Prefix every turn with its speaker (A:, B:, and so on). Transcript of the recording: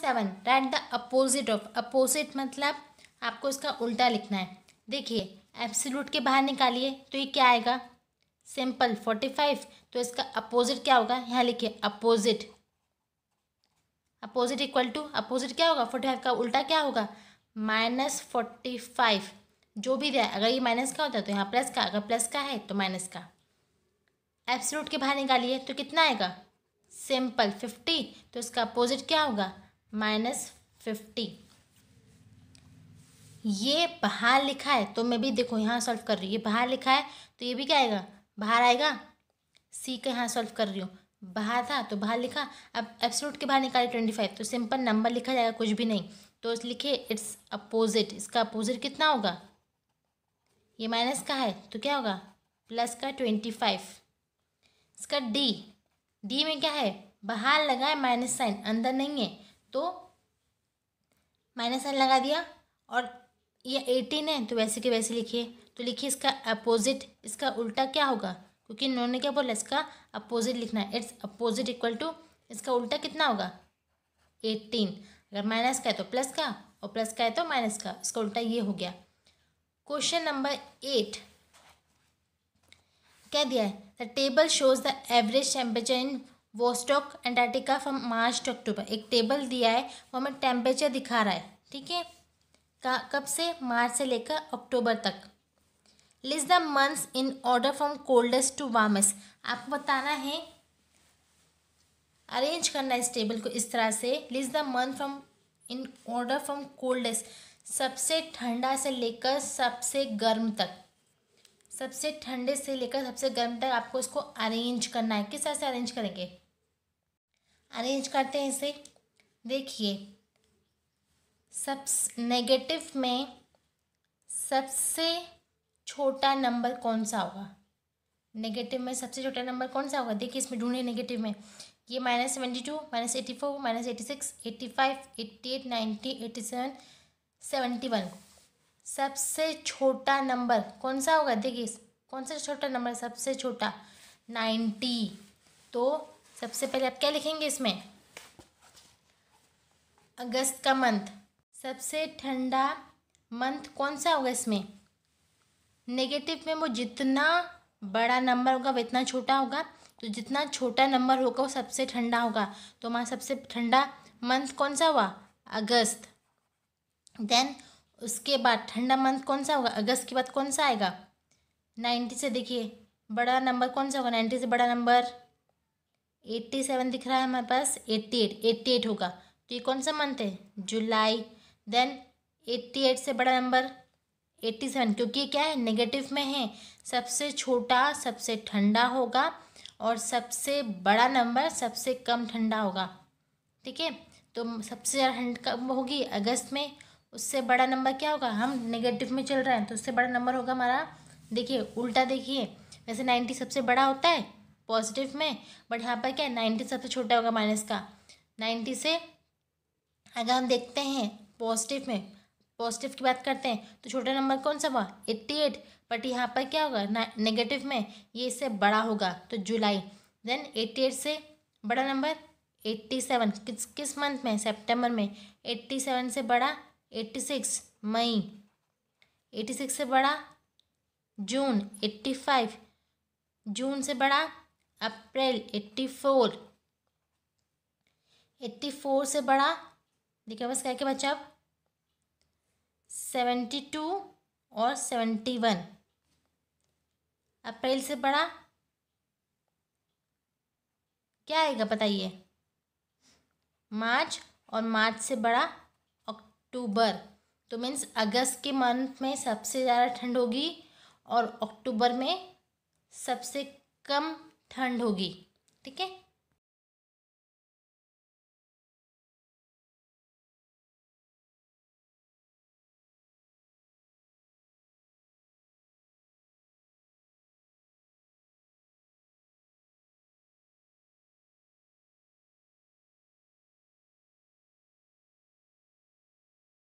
A: seven right the opposite of opposite मतलब आपको इसका उल्टा लिखना है देखिए एब्सोल्यूट के बाहर निकालिए तो ये क्या आएगा सिंपल फोर्टी फाइव तो इसका अपोजिट क्या होगा यहाँ लिखिए opposite opposite equal to opposite क्या होगा फोर्टी फाइव का उल्टा क्या होगा माइनस फोर्टी फाइव जो भी दिया अगर ये माइनस का होता है तो यहाँ प्लस का अगर प्लस का है तो माइनस का एब्सोल्यूट के बाहर निकालिए तो कितना आएगा सिंपल फिफ्टी तो इसका अपोजिट क्या होगा माइनस फिफ्टी ये बाहर लिखा है तो मैं भी देखो यहाँ सॉल्व कर रही हूँ ये बाहर लिखा है तो ये भी क्या आएगा बाहर आएगा सी का यहाँ सॉल्व कर रही हूँ बाहर था तो बाहर लिखा अब एब्सोलूट के बाहर निकाले ट्वेंटी फाइव तो सिंपल नंबर लिखा जाएगा कुछ भी नहीं तो लिखे इट्स अपोजिट इसका अपोजिट कितना होगा ये माइनस का है तो क्या होगा प्लस का ट्वेंटी फाइव इसका डी डी में क्या है बाहर लगा है माइनस साइन अंदर नहीं है तो माइनस साइन लगा दिया और ये एटीन है तो वैसे के वैसे लिखिए तो लिखिए इसका अपोजिट इसका उल्टा क्या होगा क्योंकि इन्होंने क्या बोला इसका अपोजिट लिखना है इट्स अपोजिट इक्वल टू इसका उल्टा कितना होगा एटीन अगर माइनस का है तो प्लस का और प्लस का है तो माइनस का इसका उल्टा ये हो गया क्वेश्चन नंबर एट क्या दिया है the table shows the average temperature in Vostok Antarctica from March to October एक टेबल दिया है वो हमें टेम्परेचर दिखा रहा है ठीक है कब से मार्च से लेकर अक्टूबर तक list the months in order from coldest to warmest आपको बताना है अरेंज करना है इस टेबल को इस तरह से list the month from in order from coldest सबसे ठंडा से लेकर सबसे गर्म तक सबसे ठंडे से लेकर सबसे गर्म तक आपको इसको अरेंज करना है किस तरह से अरेंज करेंगे अरेंज करते हैं इसे देखिए सब नेगेटिव में सबसे छोटा नंबर कौन सा होगा नेगेटिव में सबसे छोटा नंबर कौन सा होगा देखिए इसमें ढूंढे नेगेटिव में ये minus seventy two minus eighty four minus eighty six eighty five eighty eight ninety eighty seven seventy one सबसे छोटा नंबर कौन सा होगा देखिए कौन सा छोटा नंबर सबसे छोटा नाइन्टी तो सबसे पहले आप क्या लिखेंगे इसमें अगस्त का मंथ सबसे ठंडा मंथ कौन सा होगा इसमें नेगेटिव में वो जितना बड़ा नंबर होगा वो इतना छोटा होगा तो जितना छोटा नंबर होगा वो सबसे ठंडा होगा तो हमारा सबसे ठंडा मंथ कौन सा हुआ अगस्त देन उसके बाद ठंडा मंथ कौन सा होगा अगस्त के बाद कौन सा आएगा नाइन्टी से देखिए बड़ा नंबर कौन सा होगा नाइन्टी से बड़ा नंबर एट्टी सेवन दिख रहा है हमारे पास एट्टी एट एट्टी एट होगा तो ये कौन सा मंथ है जुलाई देन एट्टी एट से बड़ा नंबर एट्टी सेवन क्योंकि क्या है नेगेटिव में है सबसे छोटा सबसे ठंडा होगा और सबसे बड़ा नंबर सबसे कम ठंडा होगा ठीक है तो सबसे ज़्यादा ठंड कम होगी अगस्त में उससे बड़ा नंबर क्या होगा हम नेगेटिव में चल रहे हैं तो उससे बड़ा नंबर होगा हमारा देखिए उल्टा देखिए वैसे नाइन्टी सबसे बड़ा होता है पॉजिटिव में बट यहाँ पर क्या है नाइन्टी सबसे छोटा होगा माइनस का नाइन्टी से अगर हम देखते हैं पॉजिटिव में पॉजिटिव की बात करते हैं तो छोटा नंबर कौन सा हुआ एट्टी एट बट यहाँ पर क्या होगा नेगेटिव में ये इससे बड़ा होगा तो जुलाई देन एट्टी एट से बड़ा नंबर एट्टी सेवन किस किस मंथ में सेप्टेम्बर में एट्टी सेवन से बड़ा एट्टी सिक्स मई एट्टी सिक्स से बड़ा जून एट्टी फाइव जून से बड़ा अप्रैल एट्टी फोर एट्टी फोर से बड़ा देखिए बस क्या के बच्चा अब सेवेंटी टू और सेवेंटी वन अप्रैल से बड़ा क्या आएगा बताइए मार्च और मार्च से बड़ा अक्टूबर तो मीन्स अगस्त के मंथ में सबसे ज़्यादा ठंड होगी और अक्टूबर में सबसे कम ठंड होगी ठीक है